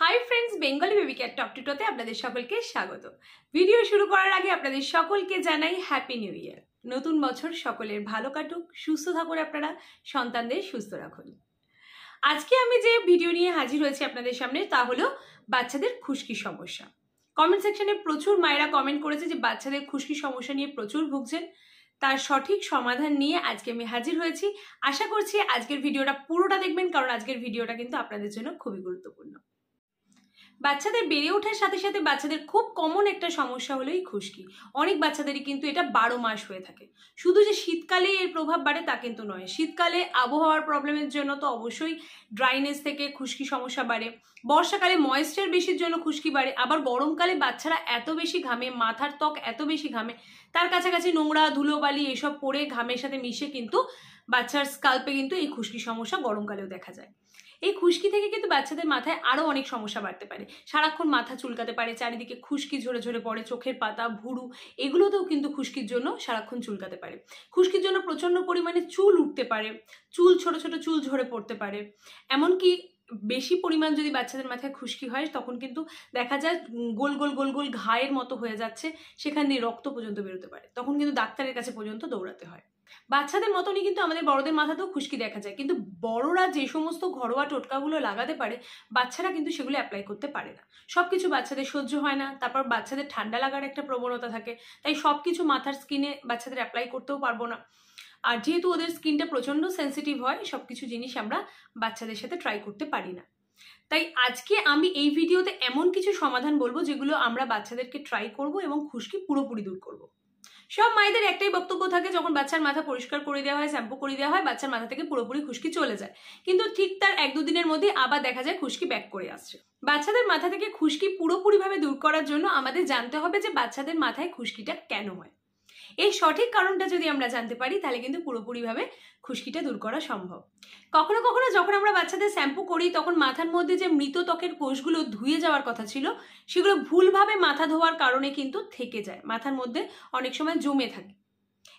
high friends Bengali baby cat top টুটোতে আপনাদের সকলকে স্বাগত ভিডিও শুরু করার আগে আপনাদের সকলকে জানাই হ্যাপি নিউ ইয়ার নতুন বছর সকলের ভালো কাটুক সুস্থ থাকুন আপনারা সন্তানদের সুস্থ রাখুন আজকে আমি যে ভিডিও নিয়ে হাজির হয়েছি আপনাদের সামনে তা হলো বাচ্চাদের খুশকি সমস্যা কমেন্ট সেকশনে প্রচুর মায়েরা কমেন্ট করেছে যে বাচ্চাদের খুশকি সমস্যা নিয়ে প্রচুর ভুগছেন তার সঠিক সমাধান নিয়ে আজকে আমি হাজির হয়েছি আশা করছি আজকের ভিডিওটা পুরোটা দেখবেন কারণ আজকের ভিডিওটা কিন্তু আপনাদের জন্য খুবই গুরুত্বপূর্ণ বাচ্চাদের বেড়ে ওঠার সাথে সাথে বাচ্চাদের খুব কমন একটা সমস্যা হলো এই খুশকি অনেক বাচ্চাদেরই কিন্তু এটা বারো মাস হয়ে থাকে শুধু যে শীতকালে এর প্রভাব বাড়ে তা কিন্তু নয় শীতকালে আবহাওয়ার প্রবলেমের জন্য তো অবশ্যই ড্রাইনেস থেকে খুশকি সমস্যা বাড়ে বর্ষাকালে ময়েশ্চার বেশির জন্য খুশকি বাড়ে আবার গরমকালে বাচ্চারা এত বেশি ঘামে মাথার ত্বক এত বেশি ঘামে তার কাছাকাছি নোংরা ধুলোবালি এসব পরে ঘামের সাথে মিশে কিন্তু বাচ্চার স্কাল্পে কিন্তু এই খুশকি সমস্যা গরমকালেও দেখা যায় এই খুশকি থেকে কিন্তু বাচ্চাদের মাথায় আরও অনেক সমস্যা বাড়তে পারে সারাক্ষণ মাথা চুলকাতে পারে চারিদিকে খুশকি ঝরে ঝরে পড়ে চোখের পাতা ভুরু এগুলোতেও কিন্তু খুশকির জন্য সারাক্ষণ চুলকাতে পারে খুশকির জন্য প্রচণ্ড পরিমাণে চুল উঠতে পারে চুল ছোট ছোট চুল ঝরে পড়তে পারে এমনকি বেশি পরিমাণ যদি বাচ্চাদের মাথায় খুশকি হয় তখন কিন্তু দেখা যায় গোল গোল গোল গোল ঘায়ের মতো হয়ে যাচ্ছে সেখান দিয়ে রক্ত পর্যন্ত বেরোতে পারে তখন কিন্তু ডাক্তারের কাছে পর্যন্ত দৌড়াতে হয় বাচ্চাদের মতনই কিন্তু আমাদের বড়দের মাথাতেও খুশকি দেখা যায় কিন্তু বড়রা যে সমস্ত ঘরোয়া টোটকাগুলো লাগাতে পারে বাচ্চারা কিন্তু সেগুলো অ্যাপ্লাই করতে পারে না সব কিছু বাচ্চাদের সহ্য হয় না তারপর বাচ্চাদের ঠান্ডা লাগার একটা প্রবণতা থাকে তাই সব কিছু মাথার স্কিনে বাচ্চাদের অ্যাপ্লাই করতেও পারবো না আর যেহেতু ওদের স্কিনটা প্রচণ্ড সেন্সিটিভ হয় সব কিছু জিনিস আমরা বাচ্চাদের সাথে ট্রাই করতে পারি না তাই আজকে আমি এই ভিডিওতে এমন কিছু সমাধান বলবো যেগুলো আমরা বাচ্চাদেরকে ট্রাই করব এবং খুশকি পুরোপুরি দূর করবো সব মায়েদের একটাই বক্তব্য থাকে যখন বাচ্চার মাথা পরিষ্কার করে দেওয়া হয় শ্যাম্পু করে দেওয়া হয় বাচ্চার মাথা থেকে পুরোপুরি খুশকি চলে যায় কিন্তু ঠিক তার এক দুদিনের মধ্যে আবার দেখা যায় খুশকি ব্যাক করে আসছে বাচ্চাদের মাথা থেকে খুশকি পুরোপুরিভাবে দূর করার জন্য আমাদের জানতে হবে যে বাচ্চাদের মাথায় খুশকিটা কেন হয় এই সঠিক কারণটা যদি আমরা জানতে পারি তাহলে কিন্তু পুরোপুরিভাবে খুশকিটা দূর করা সম্ভব কখনো কখনো যখন আমরা বাচ্চাদের শ্যাম্পু করি তখন মাথার মধ্যে যে মৃত ত্বকের কোষগুলো ধুয়ে যাওয়ার কথা ছিল সেগুলো ভুলভাবে মাথা ধোয়ার কারণে কিন্তু থেকে যায় মাথার মধ্যে অনেক সময় জমে থাকে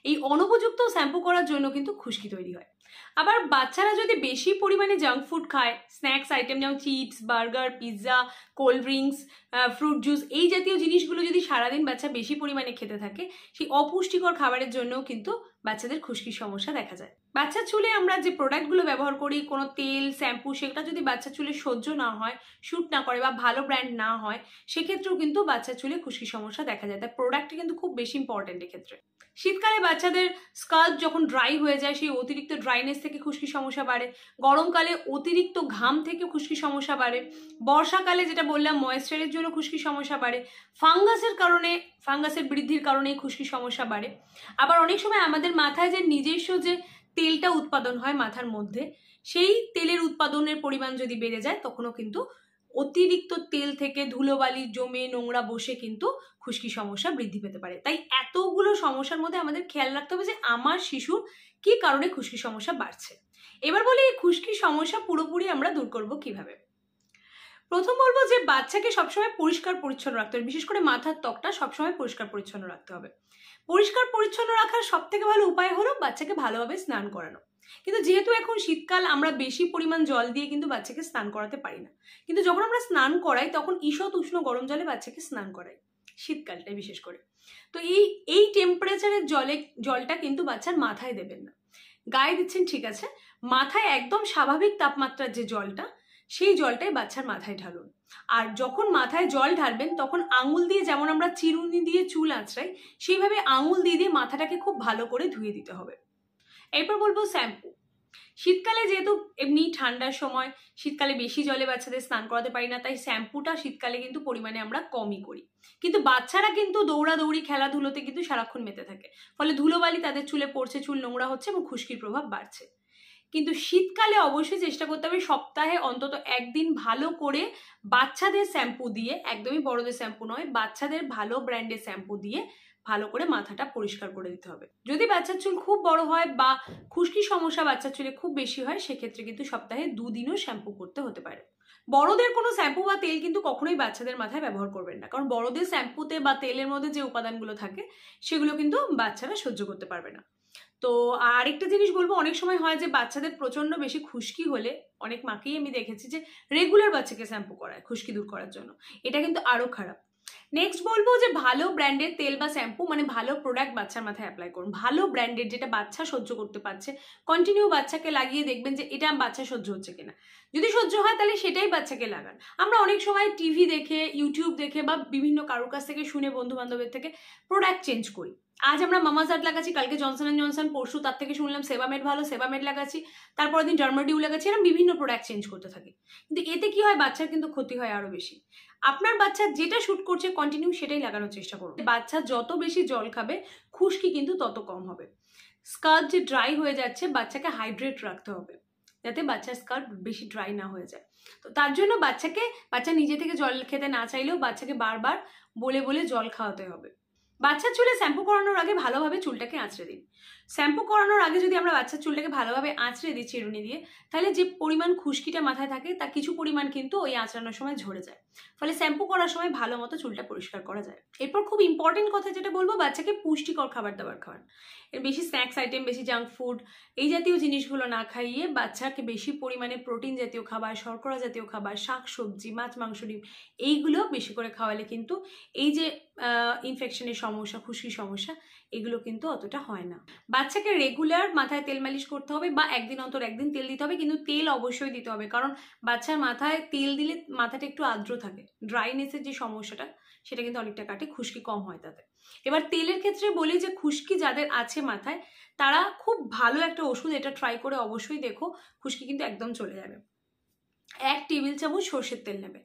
এই অনুপযুক্ত শ্যাম্পু করার জন্য কিন্তু খুশকি তৈরি হয় আবার বাচ্চারা যদি বেশি পরিমাণে জাঙ্ক ফুড খায় স্ন্যাক্স আইটেম যেমন chips burger pizza cold drinks fruit juice এই জাতীয় জিনিসগুলো যদি সারাদিন বাচ্চা বেশি পরিমাণে খেতে থাকে সেই অপুষ্টিকর খাবারের জন্যও কিন্তু বাচ্চাদের খুশকির সমস্যা দেখা যায় বাচ্চা চুলে আমরা যে প্রোডাক্টগুলো ব্যবহার করি কোনো তেল শ্যাম্পু সেটা যদি বাচ্চা চুলে সহ্য না হয় শ্যুট না করে বা ভালো ব্র্যান্ড না হয় সেক্ষেত্রেও কিন্তু বাচ্চা চুলে খুশকির সমস্যা দেখা যায় তাই প্রোডাক্টটা কিন্তু খুব বেশি ইম্পর্ট্যান্ট এক্ষেত্রে শীতকালে বাচ্চাদের স্কাল্প যখন ড্রাই হয়ে যায় সেই অতিরিক্ত ড্রাই ড্রাইনেস থেকে খুশকি সমস্যা বাড়ে গরমকালে অতিরিক্ত ঘাম থেকে খুশকি সমস্যা বাড়ে বর্ষাকালে যেটা বললাম ময়েশ্চারের জন্য খুশকি সমস্যা বাড়ে ফাঙ্গাসের কারণে ফাঙ্গাসের বৃদ্ধির কারণে খুশকি সমস্যা বাড়ে আবার অনেক সময় আমাদের মাথায় যে নিজস্ব যে তেলটা উৎপাদন হয় মাথার মধ্যে সেই তেলের উৎপাদনের পরিমাণ যদি বেড়ে যায় তখনও কিন্তু অতিরিক্ত তেল থেকে ধুলোবালি জমে নোংরা বসে কিন্তু খুশকি সমস্যা বৃদ্ধি পেতে পারে তাই এতগুলো সমস্যার মধ্যে আমাদের খেয়াল রাখতে হবে যে আমার শিশুর কি কারণে খুশকি সমস্যা বাড়ছে এবার বলি এই খুশকি সমস্যা পুরোপুরি আমরা দূর করব কিভাবে প্রথম বলবো যে বাচ্চাকে সবসময় পরিষ্কার পরিচ্ছন্ন রাখতে হবে বিশেষ করে মাথার ত্বকটা সবসময় পরিষ্কার পরিচ্ছন্ন রাখতে হবে পরিষ্কার পরিচ্ছন্ন রাখার সব থেকে ভালো উপায় হলো বাচ্চাকে ভালোভাবে স্নান করানো কিন্তু যেহেতু এখন শীতকাল আমরা বেশি পরিমাণ জল দিয়ে কিন্তু বাচ্চাকে স্নান করাতে পারি না কিন্তু যখন আমরা স্নান করাই তখন ঈষৎ উষ্ণ গরম জলে বাচ্চাকে স্নান করাই শীতকালটায় বিশেষ করে তো এই এই টেম্পারেচারের জলে জলটা কিন্তু বাচ্চার মাথায় দেবেন না গায়ে দিচ্ছেন ঠিক আছে মাথায় একদম স্বাভাবিক তাপমাত্রার যে জলটা সেই জলটাই বাচ্চার মাথায় ঢালুন আর যখন মাথায় জল ঢালবেন তখন আঙুল দিয়ে যেমন আমরা চিরুনি দিয়ে চুল আঁচড়াই সেইভাবে আঙুল দিয়ে দিয়ে মাথাটাকে খুব ভালো করে ধুয়ে দিতে হবে এরপর বলবো শ্যাম্পু শীতকালে যেহেতু এমনি ঠান্ডার সময় শীতকালে বেশি জলে বাচ্চাদের স্নান করাতে পারি না তাই শ্যাম্পুটা শীতকালে কিন্তু পরিমাণে আমরা কমই করি কিন্তু বাচ্চারা কিন্তু দৌড়াদৌড়ি খেলাধুলোতে কিন্তু সারাক্ষণ মেতে থাকে ফলে ধুলোবালি তাদের চুলে পড়ছে চুল নোংরা হচ্ছে এবং খুশকির প্রভাব বাড়ছে কিন্তু শীতকালে অবশ্যই চেষ্টা করতে হবে সপ্তাহে অন্তত একদিন ভালো করে বাচ্চাদের শ্যাম্পু দিয়ে একদমই বড়দের শ্যাম্পু নয় বাচ্চাদের ভালো ব্র্যান্ডের শ্যাম্পু দিয়ে ভালো করে মাথাটা পরিষ্কার করে দিতে হবে যদি বাচ্চার চুল খুব বড় হয় বা খুশকি সমস্যা বাচ্চার চুলে খুব বেশি হয় সেক্ষেত্রে কিন্তু সপ্তাহে দুদিনও শ্যাম্পু করতে হতে পারে বড়দের কোনো শ্যাম্পু বা তেল কিন্তু কখনোই বাচ্চাদের মাথায় ব্যবহার করবেন না কারণ বড়দের শ্যাম্পুতে বা তেলের মধ্যে যে উপাদানগুলো থাকে সেগুলো কিন্তু বাচ্চারা সহ্য করতে পারবে না তো আরেকটা জিনিস বলবো অনেক সময় হয় যে বাচ্চাদের প্রচন্ড বেশি খুশকি হলে অনেক মাকেই আমি দেখেছি যে রেগুলার বাচ্চাকে শ্যাম্পু করায় খুশকি দূর করার জন্য এটা কিন্তু আরও খারাপ নেক্সট বলবো যে ভালো ব্র্যান্ডের তেল বা শ্যাম্পু মানে ভালো প্রোডাক্ট বাচ্চার মাথায় অ্যাপ্লাই করুন ভালো ব্র্যান্ডের যেটা বাচ্চা সহ্য করতে পারছে কন্টিনিউ বাচ্চাকে লাগিয়ে দেখবেন যে এটা বাচ্চা সহ্য হচ্ছে কিনা যদি সহ্য হয় তাহলে সেটাই বাচ্চাকে লাগান আমরা অনেক সময় টিভি দেখে ইউটিউব দেখে বা বিভিন্ন কারোর কাছ থেকে শুনে বন্ধু বান্ধবের থেকে প্রোডাক্ট চেঞ্জ করি আজ আমরা মামাজাট লাগাচ্ছি কালকে জনসন অ্যান্ড জনসন পরশু তার থেকে শুনলাম সেবামেড ভালো সেবামেড লাগাচ্ছি তারপরের দিন ডার্মাডিউ লাগাচ্ছি এরকম বিভিন্ন প্রোডাক্ট চেঞ্জ করতে থাকি কিন্তু এতে কি হয় বাচ্চার কিন্তু ক্ষতি হয় আরও বেশি আপনার বাচ্চা যেটা শ্যুট করছে কন্টিনিউ সেটাই লাগানোর চেষ্টা করুন বাচ্চা যত বেশি জল খাবে খুশকি কিন্তু তত কম হবে স্কার্ফ যে ড্রাই হয়ে যাচ্ছে বাচ্চাকে হাইড্রেট রাখতে হবে যাতে বাচ্চার স্কার্ফ বেশি ড্রাই না হয়ে যায় তো তার জন্য বাচ্চাকে বাচ্চা নিজে থেকে জল খেতে না চাইলেও বাচ্চাকে বারবার বলে বলে জল খাওয়াতে হবে বাচ্চার চুলে শ্যাম্পু করানোর আগে ভালোভাবে চুলটাকে আঁচড়ে দিন শ্যাম্পু করানোর আগে যদি আমরা বাচ্চার চুলটাকে ভালোভাবে আঁচড়ে দিই চিরুনি দিয়ে তাহলে যে পরিমাণ খুশকিটা মাথায় থাকে তা কিছু পরিমাণ কিন্তু ওই আঁচড়ানোর সময় ঝরে যায় ফলে শ্যাম্পু করার সময় ভালো মতো চুলটা পরিষ্কার করা যায় এরপর খুব ইম্পর্টেন্ট কথা যেটা বলবো বাচ্চাকে পুষ্টিকর খাবার দাবার খাওয়ান এর বেশি স্ন্যাক্স আইটেম বেশি জাঙ্ক ফুড এই জাতীয় জিনিসগুলো না খাইয়ে বাচ্চাকে বেশি পরিমাণে প্রোটিন জাতীয় খাবার শর্করা জাতীয় খাবার শাক সবজি মাছ মাংস ডিম এইগুলো বেশি করে খাওয়ালে কিন্তু এই যে ইনফেকশনের সমস্যা খুশকি সমস্যা এগুলো কিন্তু অতটা হয় না বাচ্চাকে রেগুলার মাথায় তেল মালিশ করতে হবে বা একদিন অন্তর একদিন তেল দিতে হবে কিন্তু তেল অবশ্যই দিতে হবে কারণ বাচ্চার মাথায় তেল দিলে মাথাটা একটু আর্দ্র থাকে ড্রাইনেসের যে সমস্যাটা সেটা কিন্তু অনেকটা কাটে খুশকি কম হয় তাতে এবার তেলের ক্ষেত্রে বলি যে খুশকি যাদের আছে মাথায় তারা খুব ভালো একটা ওষুধ এটা ট্রাই করে অবশ্যই দেখো খুশকি কিন্তু একদম চলে যাবে এক টেবিল চামচ সর্ষের তেল নেবে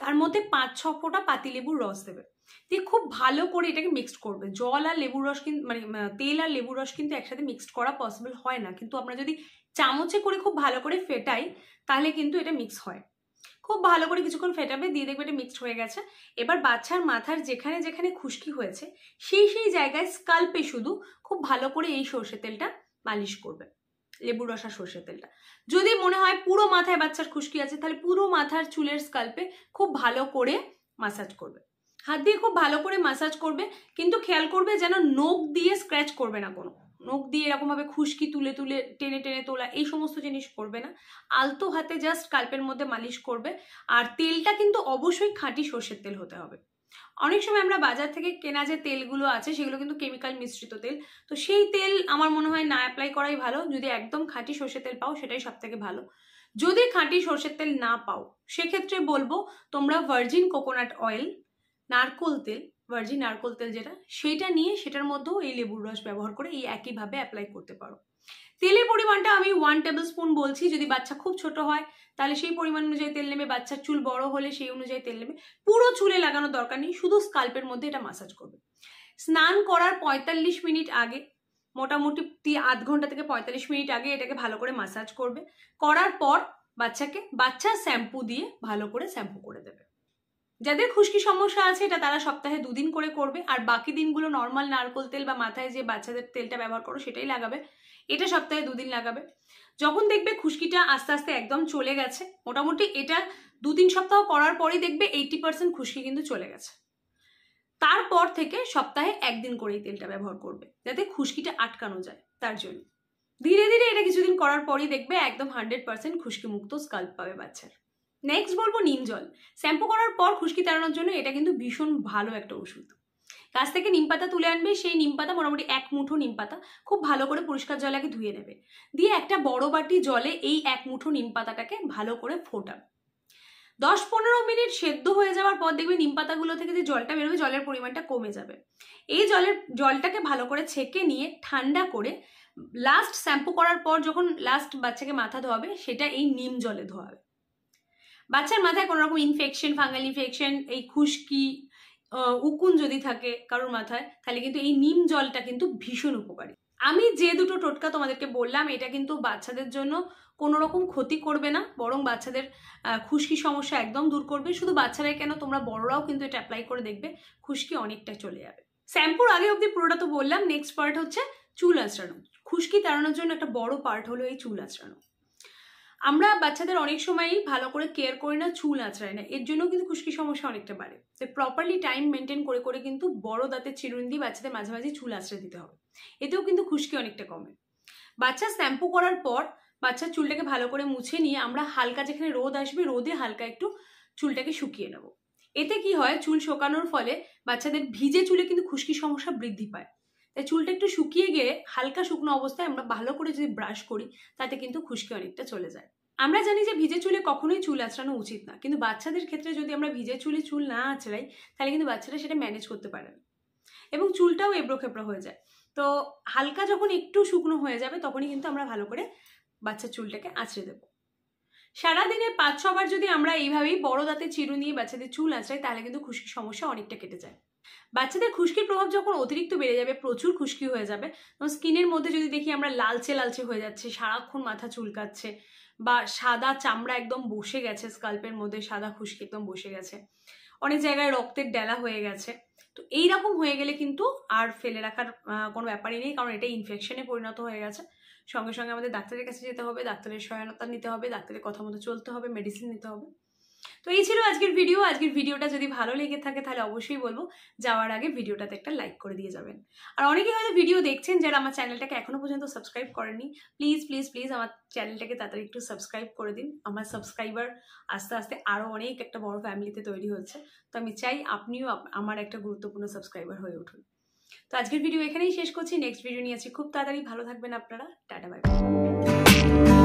তার মধ্যে পাঁচ ছ ফোঁটা পাতিলেবুর রস দেবে দিয়ে খুব ভালো করে এটাকে মিক্সড করবে জল আর লেবুর রস কিন্তু মানে তেল আর লেবুর রস কিন্তু একসাথে মিক্সড করা পসিবল হয় না কিন্তু আমরা যদি চামচে করে খুব ভালো করে ফেটাই তাহলে কিন্তু এটা মিক্স হয় খুব ভালো করে কিছুক্ষণ ফেটাবে দিয়ে দেখবে এটা মিক্সড হয়ে গেছে এবার বাচ্চার মাথার যেখানে যেখানে খুশকি হয়েছে সেই সেই জায়গায় স্কাল্পে শুধু খুব ভালো করে এই সর্ষে তেলটা মালিশ করবে লেবু রসা সর্ষে তেলটা যদি মনে হয় পুরো মাথায় বাচ্চার খুশকি আছে তাহলে পুরো মাথার চুলের স্কাল্পে খুব ভালো করে মাসাজ করবে হাত দিয়ে খুব ভালো করে মাসাজ করবে কিন্তু খেয়াল করবে যেন নখ দিয়ে স্ক্র্যাচ করবে না কোনো নখ দিয়ে এরকমভাবে খুশকি তুলে তুলে টেনে টেনে তোলা এই সমস্ত জিনিস করবে না আলতো হাতে জাস্ট কাল্পের মধ্যে মালিশ করবে আর তেলটা কিন্তু অবশ্যই খাঁটি সর্ষের তেল হতে হবে অনেক সময় আমরা বাজার থেকে কেনা যে তেলগুলো আছে সেগুলো কিন্তু কেমিক্যাল মিশ্রিত তেল তো সেই তেল আমার মনে হয় না অ্যাপ্লাই করাই ভালো যদি একদম খাঁটি সর্ষের তেল পাও সেটাই সব থেকে ভালো যদি খাঁটি সর্ষের তেল না পাও সেক্ষেত্রে বলবো তোমরা ভার্জিন কোকোনাট অয়েল নারকোল তেল ভার্জিন নারকোল তেল যেটা সেটা নিয়ে সেটার মধ্যেও এই লেবুর রস ব্যবহার করে এই একইভাবে অ্যাপ্লাই করতে পারো তেলের পরিমাণটা আমি ওয়ান টেবিল স্পুন বলছি যদি বাচ্চা খুব ছোট হয় তাহলে সেই পরিমাণ অনুযায়ী তেল নেবে বাচ্চার চুল বড় হলে সেই অনুযায়ী তেল নেবে পুরো চুলে লাগানোর দরকার নেই শুধু স্কাল্পের মধ্যে এটা মাসাজ করবে স্নান করার ৪৫ মিনিট আগে মোটামুটি আধ ঘন্টা থেকে ৪৫ মিনিট আগে এটাকে ভালো করে মাসাজ করবে করার পর বাচ্চাকে বাচ্চা শ্যাম্পু দিয়ে ভালো করে শ্যাম্পু করে দেবে যাদের খুশকি সমস্যা আছে এটা তারা সপ্তাহে দুদিন করে করবে আর বাকি দিনগুলো নর্মাল নারকোল তেল বা মাথায় যে বাচ্চাদের তেলটা ব্যবহার করো সেটাই লাগাবে এটা সপ্তাহে দুদিন লাগাবে যখন দেখবে খুশকিটা আস্তে আস্তে একদম চলে গেছে মোটামুটি এটা দু তিন সপ্তাহ করার পরেই দেখবে এইটি পার্সেন্ট খুশকি কিন্তু চলে গেছে তারপর থেকে সপ্তাহে একদিন করে এই তেলটা ব্যবহার করবে যাতে খুশকিটা আটকানো যায় তার জন্য ধীরে ধীরে এটা কিছুদিন করার পরই দেখবে একদম হান্ড্রেড পার্সেন্ট খুশকিমুক্ত স্কাল্প পাবে বাচ্চার নেক্সট বলবো নিম জল শ্যাম্পু করার পর খুশকি তাড়ানোর জন্য এটা কিন্তু ভীষণ ভালো একটা ওষুধ গাছ থেকে নিম পাতা তুলে আনবে সেই নিম পাতা মোটামুটি এক মুঠো নিম পাতা খুব ভালো করে পরিষ্কার জল আগে ধুয়ে নেবে দিয়ে একটা বড় বাটি জলে এই এক মুঠো নিম পাতাটাকে ভালো করে ফোটাবে দশ পনেরো মিনিট সেদ্ধ হয়ে যাওয়ার পর দেখবে নিম পাতাগুলো থেকে যে জলটা বেরোবে জলের পরিমাণটা কমে যাবে এই জলের জলটাকে ভালো করে ছেঁকে নিয়ে ঠান্ডা করে লাস্ট শ্যাম্পু করার পর যখন লাস্ট বাচ্চাকে মাথা ধোয়াবে সেটা এই নিম জলে ধোয়াবে বাচ্চার মাথায় কোনো রকম ইনফেকশন ফাঙ্গাল ইনফেকশন এই খুশকি উকুন যদি থাকে কারোর মাথায় তাহলে কিন্তু এই নিম জলটা কিন্তু ভীষণ উপকারী আমি যে দুটো টোটকা তোমাদেরকে বললাম এটা কিন্তু বাচ্চাদের জন্য কোনো রকম ক্ষতি করবে না বরং বাচ্চাদের খুশকি সমস্যা একদম দূর করবে শুধু বাচ্চারাই কেন তোমরা বড়রাও কিন্তু এটা অ্যাপ্লাই করে দেখবে খুশকি অনেকটা চলে যাবে শ্যাম্পুর আগে অবধি পুরোটা তো বললাম নেক্সট পার্ট হচ্ছে চুল আঁচড়ানো খুশকি তাড়ানোর জন্য একটা বড় পার্ট হলো এই চুল আঁচড়ানো আমরা বাচ্চাদের অনেক সময়ই ভালো করে কেয়ার করি না চুল আঁচড়াই না এর জন্য কিন্তু খুশকি সমস্যা অনেকটা বাড়ে তো প্রপারলি টাইম মেনটেন করে করে কিন্তু বড় দাঁতের চিরুন দিয়ে বাচ্চাদের মাঝে মাঝে চুল আঁচড়ে দিতে হবে এতেও কিন্তু খুশকি অনেকটা কমে বাচ্চা শ্যাম্পু করার পর বাচ্চার চুলটাকে ভালো করে মুছে নিয়ে আমরা হালকা যেখানে রোদ আসবে রোদে হালকা একটু চুলটাকে শুকিয়ে নেব এতে কি হয় চুল শোকানোর ফলে বাচ্চাদের ভিজে চুলে কিন্তু খুশকি সমস্যা বৃদ্ধি পায় তাই চুলটা একটু শুকিয়ে গিয়ে হালকা শুকনো অবস্থায় আমরা ভালো করে যদি ব্রাশ করি তাতে কিন্তু খুশকি অনেকটা চলে যায় আমরা জানি যে ভিজে চুলে কখনোই চুল আঁচড়ানো উচিত না কিন্তু বাচ্চাদের ক্ষেত্রে যদি আমরা ভিজে চুলে চুল না আঁচড়াই তাহলে কিন্তু বাচ্চারা সেটা ম্যানেজ করতে পারে না এবং চুলটাও এবড়োখেবড়ো হয়ে যায় তো হালকা যখন একটু শুকনো হয়ে যাবে তখনই কিন্তু আমরা ভালো করে বাচ্চার চুলটাকে আঁচড়ে দেবো সারাদিনে পাঁচ ছবার যদি আমরা এইভাবেই বড় দাঁতে চিরু নিয়ে বাচ্চাদের চুল আঁচড়াই তাহলে কিন্তু খুশকি সমস্যা অনেকটা কেটে যায় বাচ্চাদের খুশকির প্রভাব যখন অতিরিক্ত বেড়ে যাবে প্রচুর খুশকি হয়ে যাবে তখন স্কিনের মধ্যে যদি দেখি আমরা লালচে লালচে হয়ে যাচ্ছে সারাক্ষণ মাথা চুলকাচ্ছে বা সাদা চামড়া একদম বসে গেছে স্কাল্পের মধ্যে সাদা খুশকি একদম বসে গেছে অনেক জায়গায় রক্তের ডেলা হয়ে গেছে তো এইরকম হয়ে গেলে কিন্তু আর ফেলে রাখার কোনো ব্যাপারই নেই কারণ এটা ইনফেকশনে পরিণত হয়ে গেছে সঙ্গে সঙ্গে আমাদের ডাক্তারের কাছে যেতে হবে ডাক্তারের সহায়তা নিতে হবে ডাক্তারের কথা মতো চলতে হবে মেডিসিন নিতে হবে তো এই ছিল আজকের ভিডিও আজকের ভিডিওটা যদি ভালো লেগে থাকে তাহলে অবশ্যই বলবো যাওয়ার আগে ভিডিওটাতে একটা লাইক করে দিয়ে যাবেন আর অনেকেই হয়তো ভিডিও দেখছেন যারা আমার চ্যানেলটাকে এখনও পর্যন্ত সাবস্ক্রাইব করেননি প্লিজ প্লিজ প্লিজ আমার চ্যানেলটাকে তাড়াতাড়ি একটু সাবস্ক্রাইব করে দিন আমার সাবস্ক্রাইবার আস্তে আস্তে আরও অনেক একটা বড় ফ্যামিলিতে তৈরি হচ্ছে তো আমি চাই আপনিও আমার একটা গুরুত্বপূর্ণ সাবস্ক্রাইবার হয়ে উঠুন তো আজকের ভিডিও এখানেই শেষ করছি নেক্সট ভিডিও নিয়ে আছি খুব তাড়াতাড়ি ভালো থাকবেন আপনারা টাটা বাই